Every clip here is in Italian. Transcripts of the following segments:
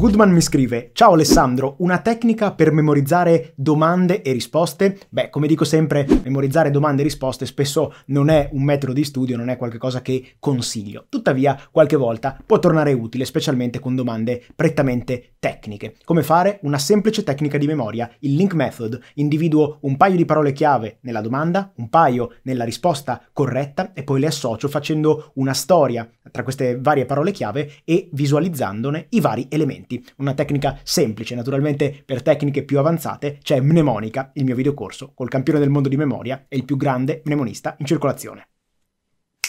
Goodman mi scrive: Ciao Alessandro, una tecnica per memorizzare domande e risposte? Beh, come dico sempre, memorizzare domande e risposte spesso non è un metodo di studio, non è qualcosa che consiglio. Tuttavia, qualche volta può tornare utile, specialmente con domande prettamente tecniche. Come fare? Una semplice tecnica di memoria, il link method. Individuo un paio di parole chiave nella domanda, un paio nella risposta corretta e poi le associo facendo una storia tra queste varie parole chiave e visualizzandone i vari elementi. Una tecnica semplice, naturalmente per tecniche più avanzate c'è Mnemonica, il mio videocorso col campione del mondo di memoria e il più grande mnemonista in circolazione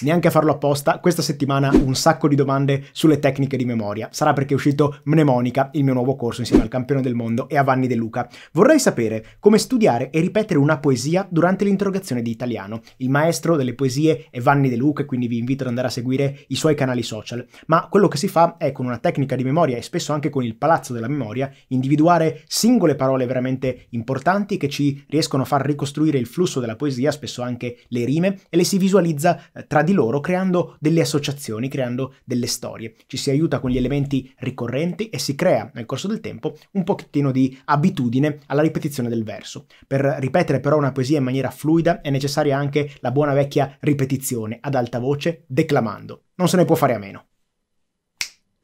neanche a farlo apposta, questa settimana un sacco di domande sulle tecniche di memoria. Sarà perché è uscito Mnemonica, il mio nuovo corso insieme al campione del mondo e a Vanni De Luca. Vorrei sapere come studiare e ripetere una poesia durante l'interrogazione di italiano. Il maestro delle poesie è Vanni De Luca, quindi vi invito ad andare a seguire i suoi canali social. Ma quello che si fa è con una tecnica di memoria e spesso anche con il palazzo della memoria individuare singole parole veramente importanti che ci riescono a far ricostruire il flusso della poesia, spesso anche le rime, e le si visualizza eh, tradizionalmente di loro creando delle associazioni, creando delle storie. Ci si aiuta con gli elementi ricorrenti e si crea nel corso del tempo un pochettino di abitudine alla ripetizione del verso. Per ripetere però una poesia in maniera fluida è necessaria anche la buona vecchia ripetizione ad alta voce, declamando. Non se ne può fare a meno.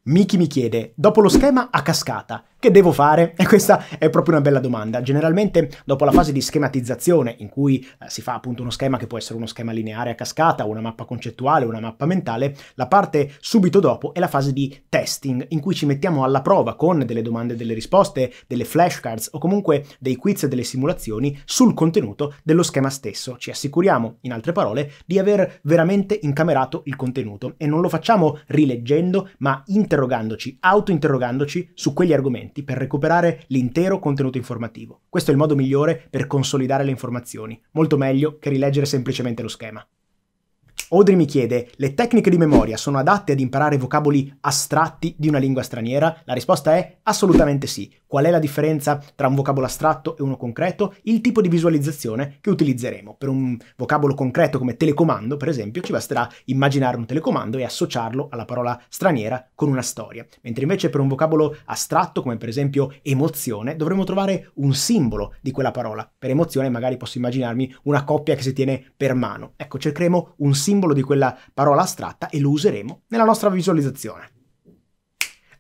Miki mi chiede, dopo lo schema a cascata, che devo fare? E questa è proprio una bella domanda. Generalmente dopo la fase di schematizzazione in cui eh, si fa appunto uno schema che può essere uno schema lineare a cascata, una mappa concettuale, una mappa mentale, la parte subito dopo è la fase di testing in cui ci mettiamo alla prova con delle domande e delle risposte, delle flashcards o comunque dei quiz e delle simulazioni sul contenuto dello schema stesso. Ci assicuriamo, in altre parole, di aver veramente incamerato il contenuto e non lo facciamo rileggendo ma interrogandoci, autointerrogandoci su quegli argomenti correnti per recuperare l'intero contenuto informativo. Questo è il modo migliore per consolidare le informazioni, molto meglio che rileggere semplicemente lo schema. Audrey mi chiede, le tecniche di memoria sono adatte ad imparare vocaboli astratti di una lingua straniera? La risposta è assolutamente sì qual è la differenza tra un vocabolo astratto e uno concreto, il tipo di visualizzazione che utilizzeremo. Per un vocabolo concreto come telecomando, per esempio, ci basterà immaginare un telecomando e associarlo alla parola straniera con una storia, mentre invece per un vocabolo astratto come per esempio emozione dovremo trovare un simbolo di quella parola. Per emozione magari posso immaginarmi una coppia che si tiene per mano. Ecco, cercheremo un simbolo di quella parola astratta e lo useremo nella nostra visualizzazione.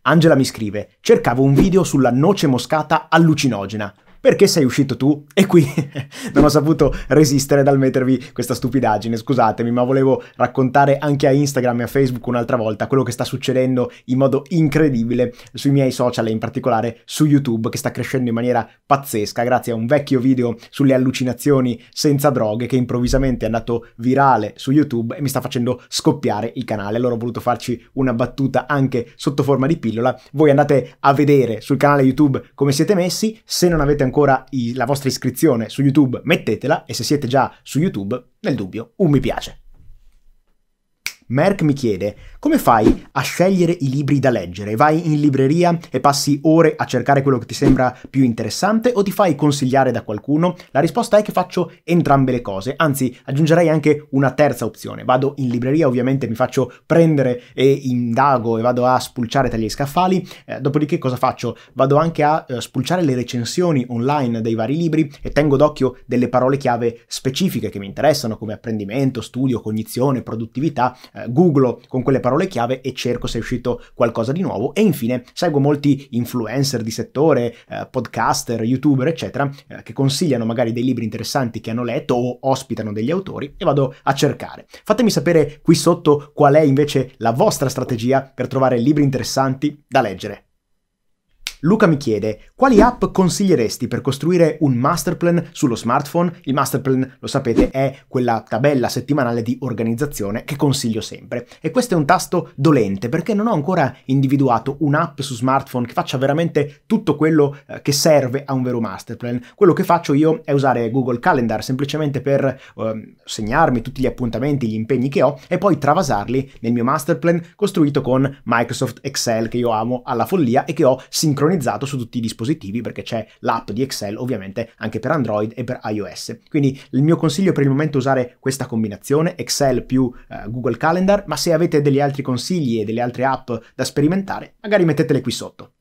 Angela mi scrive: Cercavo un video sulla noce moscata allucinogena perché sei uscito tu? E qui non ho saputo resistere dal mettervi questa stupidaggine, scusatemi, ma volevo raccontare anche a Instagram e a Facebook un'altra volta quello che sta succedendo in modo incredibile sui miei social e in particolare su YouTube che sta crescendo in maniera pazzesca grazie a un vecchio video sulle allucinazioni senza droghe che improvvisamente è andato virale su YouTube e mi sta facendo scoppiare il canale. Allora ho voluto farci una battuta anche sotto forma di pillola. Voi andate a vedere sul canale YouTube come siete messi, se non avete ancora ancora i- la vostra iscrizione su YouTube, mettetela e se siete già su YouTube, nel dubbio, un mi piace. Merck mi chiede, come fai a scegliere i libri da leggere? Vai in libreria e passi ore a cercare quello che ti sembra più interessante o ti fai consigliare da qualcuno? La risposta è che faccio entrambe le cose, anzi aggiungerei anche una terza opzione. Vado in libreria, ovviamente mi faccio prendere e indago e vado a spulciare tra gli scaffali, eh, dopodiché cosa faccio? Vado anche a eh, spulciare le recensioni online dei vari libri e tengo d'occhio delle parole chiave specifiche che mi interessano come apprendimento, studio, cognizione, produttività eh, googlo con quelle parole chiave e cerco se è uscito qualcosa di nuovo e infine seguo molti influencer di settore, eh, podcaster, youtuber eccetera eh, che consigliano magari dei libri interessanti che hanno letto o ospitano degli autori e vado a cercare. Fatemi sapere qui sotto qual è invece la vostra strategia per trovare libri interessanti da leggere. Luca mi chiede quali app consiglieresti per costruire un masterplan sullo smartphone? Il masterplan, lo sapete, è quella tabella settimanale di organizzazione che consiglio sempre. E questo è un tasto dolente perché non ho ancora individuato un'app su smartphone che faccia veramente tutto quello eh, che serve a un vero masterplan. Quello che faccio io è usare Google Calendar semplicemente per eh, segnarmi tutti gli appuntamenti, gli impegni che ho e poi travasarli nel mio masterplan costruito con Microsoft Excel che io amo alla follia e che ho sincronizzato sincronizzato su tutti i dispositivi perché c'è l'app di Excel ovviamente anche per Android e per iOS. Quindi il mio consiglio per il momento è usare questa combinazione Excel più eh, Google Calendar, ma se avete degli altri consigli e delle altre app da sperimentare, magari mettetele qui sotto.